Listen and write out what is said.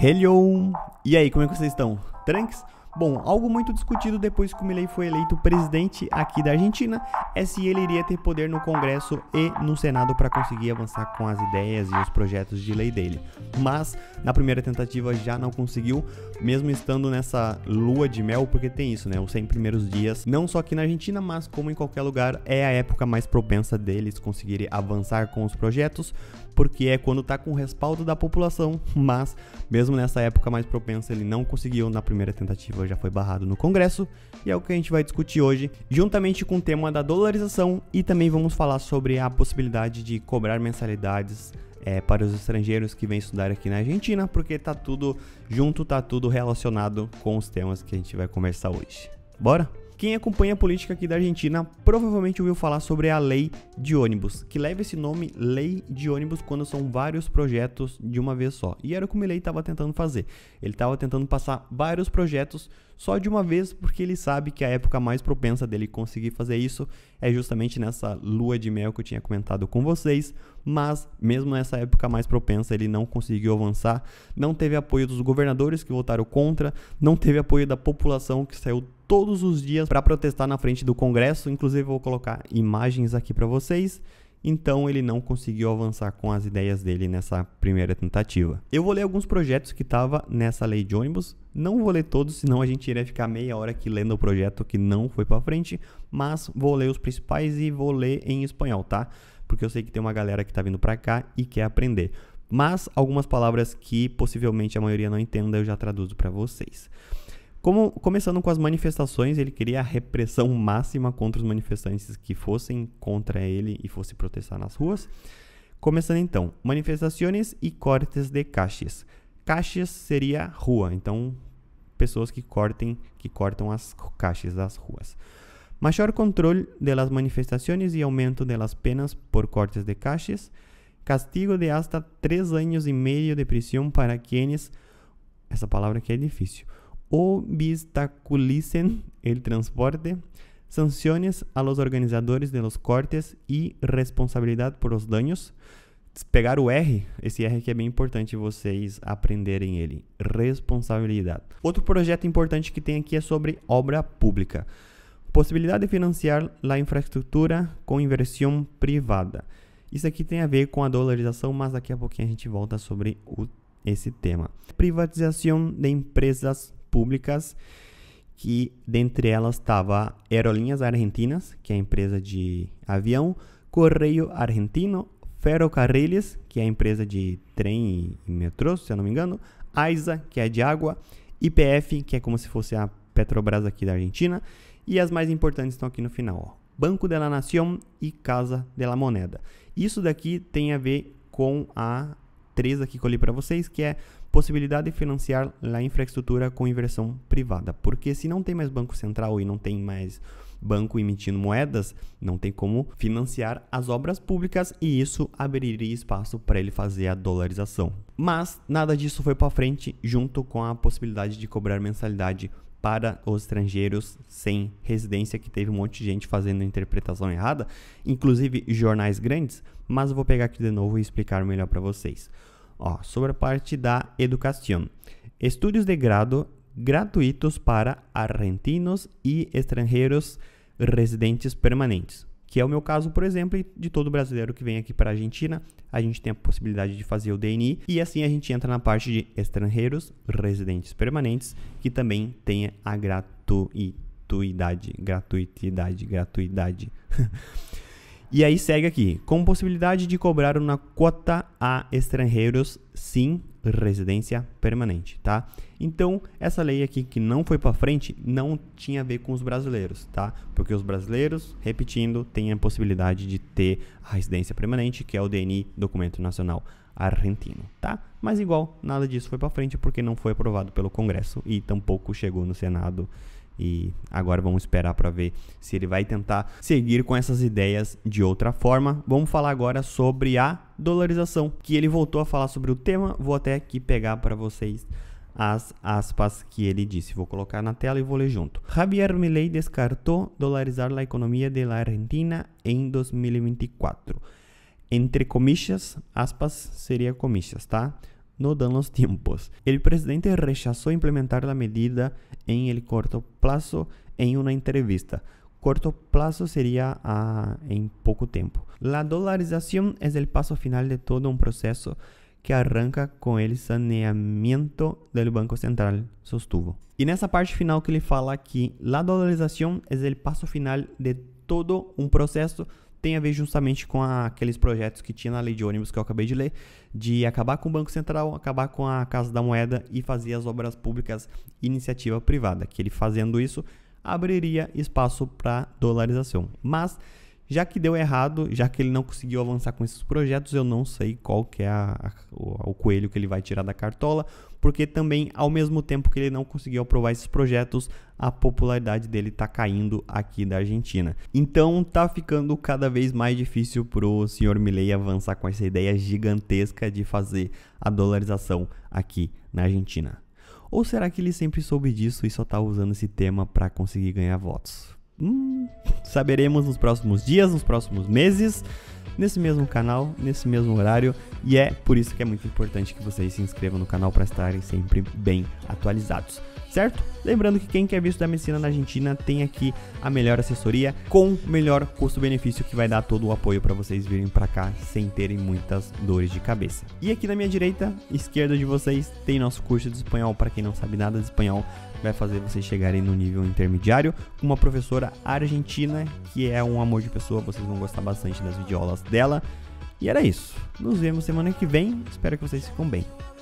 Hello! E aí, como é que vocês estão? Tranks? Bom, algo muito discutido depois que o Milei foi eleito presidente aqui da Argentina é se ele iria ter poder no Congresso e no Senado para conseguir avançar com as ideias e os projetos de lei dele. Mas na primeira tentativa já não conseguiu, mesmo estando nessa lua de mel, porque tem isso, né? Os 100 primeiros dias, não só aqui na Argentina, mas como em qualquer lugar, é a época mais propensa deles conseguirem avançar com os projetos, porque é quando está com o respaldo da população, mas mesmo nessa época mais propensa ele não conseguiu na primeira tentativa, já foi barrado no Congresso, e é o que a gente vai discutir hoje, juntamente com o tema da dolarização e também vamos falar sobre a possibilidade de cobrar mensalidades é, para os estrangeiros que vêm estudar aqui na Argentina, porque tá tudo junto, tá tudo relacionado com os temas que a gente vai conversar hoje. Bora? Quem acompanha a política aqui da Argentina provavelmente ouviu falar sobre a Lei de Ônibus, que leva esse nome Lei de Ônibus quando são vários projetos de uma vez só. E era o que o Milei estava tentando fazer. Ele estava tentando passar vários projetos só de uma vez, porque ele sabe que a época mais propensa dele conseguir fazer isso é justamente nessa lua de mel que eu tinha comentado com vocês. Mas, mesmo nessa época mais propensa, ele não conseguiu avançar. Não teve apoio dos governadores que votaram contra, não teve apoio da população que saiu todos os dias para protestar na frente do Congresso. Inclusive, vou colocar imagens aqui para vocês. Então, ele não conseguiu avançar com as ideias dele nessa primeira tentativa. Eu vou ler alguns projetos que estavam nessa lei de ônibus. Não vou ler todos, senão a gente iria ficar meia hora aqui lendo o projeto que não foi para frente. Mas vou ler os principais e vou ler em espanhol, tá? Porque eu sei que tem uma galera que está vindo para cá e quer aprender mas algumas palavras que possivelmente a maioria não entenda eu já traduzo para vocês. Como, começando com as manifestações, ele queria a repressão máxima contra os manifestantes que fossem contra ele e fossem protestar nas ruas. Começando então, manifestações e cortes de caixas. Caixas seria rua, então pessoas que cortem, que cortam as caixas das ruas. Maior controle das manifestações e aumento das penas por cortes de caixas. Castigo de hasta três anos e meio de prisão para quienes. Essa palavra aqui é difícil obstaculicen el transporte, sanciones a los organizadores de los cortes y responsabilidad por los daños. Pegar o R, esse R que é bem importante vocês aprenderem ele. Responsabilidade. Outro projeto importante que tem aqui é sobre obra pública. Possibilidade de financiar a infraestrutura com inversão privada. Isso aqui tem a ver com a dolarização, mas daqui a pouquinho a gente volta sobre o, esse tema. Privatização de empresas públicas, que dentre elas estava Aerolíneas Argentinas, que é a empresa de avião, Correio Argentino, Ferrocarriles, que é a empresa de trem e metrô, se eu não me engano, AISA, que é de água, IPF, que é como se fosse a Petrobras aqui da Argentina, e as mais importantes estão aqui no final, ó. Banco de la Nación e Casa de la Moneda. Isso daqui tem a ver com a 3 aqui que eu li para vocês, que é possibilidade de financiar a infraestrutura com inversão privada. Porque se não tem mais Banco Central e não tem mais banco emitindo moedas, não tem como financiar as obras públicas e isso abriria espaço para ele fazer a dolarização. Mas nada disso foi para frente, junto com a possibilidade de cobrar mensalidade para os estrangeiros sem residência, que teve um monte de gente fazendo interpretação errada, inclusive jornais grandes, mas eu vou pegar aqui de novo e explicar melhor para vocês. Ó, sobre a parte da educação. Estudos de grado gratuitos para argentinos e estrangeiros residentes permanentes que é o meu caso, por exemplo, de todo brasileiro que vem aqui para a Argentina, a gente tem a possibilidade de fazer o DNI e assim a gente entra na parte de estrangeiros residentes permanentes, que também tem a gratuidade, gratuitidade, gratuidade. E aí segue aqui, com possibilidade de cobrar uma cota a estrangeiros sem residência permanente, tá? Então, essa lei aqui que não foi para frente não tinha a ver com os brasileiros, tá? Porque os brasileiros, repetindo, têm a possibilidade de ter a residência permanente, que é o DNI, documento nacional argentino, tá? Mas igual, nada disso foi para frente porque não foi aprovado pelo Congresso e tampouco chegou no Senado e agora vamos esperar para ver se ele vai tentar seguir com essas ideias de outra forma. Vamos falar agora sobre a dolarização, que ele voltou a falar sobre o tema. Vou até aqui pegar para vocês as aspas que ele disse. Vou colocar na tela e vou ler junto. Javier Milei descartou dolarizar a economia da Argentina em 2024. Entre comichas aspas seria comichas, tá? no dan los tiempos. El presidente rechazó implementar la medida en el corto plazo en una entrevista. Corto plazo sería uh, en poco tiempo. La dolarización es el paso final de todo un proceso que arranca com o saneamento do Banco Central, sostuvo. E nessa parte final que ele fala que a dolarização é o passo final de todo um processo tem a ver justamente com a, aqueles projetos que tinha na lei de ônibus que eu acabei de ler, de acabar com o Banco Central, acabar com a Casa da Moeda e fazer as obras públicas iniciativa privada, que ele fazendo isso abriria espaço para dolarização. Mas já que deu errado, já que ele não conseguiu avançar com esses projetos, eu não sei qual que é a, o, o coelho que ele vai tirar da cartola porque também, ao mesmo tempo que ele não conseguiu aprovar esses projetos, a popularidade dele está caindo aqui da Argentina. Então tá ficando cada vez mais difícil para o senhor Milei avançar com essa ideia gigantesca de fazer a dolarização aqui na Argentina. Ou será que ele sempre soube disso e só está usando esse tema para conseguir ganhar votos? Hum, saberemos nos próximos dias, nos próximos meses nesse mesmo canal, nesse mesmo horário. E é por isso que é muito importante que vocês se inscrevam no canal para estarem sempre bem atualizados certo? Lembrando que quem quer visto da medicina na Argentina tem aqui a melhor assessoria com melhor custo-benefício que vai dar todo o apoio para vocês virem para cá sem terem muitas dores de cabeça. E aqui na minha direita, esquerda de vocês, tem nosso curso de espanhol para quem não sabe nada de espanhol vai fazer vocês chegarem no nível intermediário com uma professora argentina que é um amor de pessoa, vocês vão gostar bastante das videoaulas dela. E era isso. Nos vemos semana que vem. Espero que vocês fiquem bem.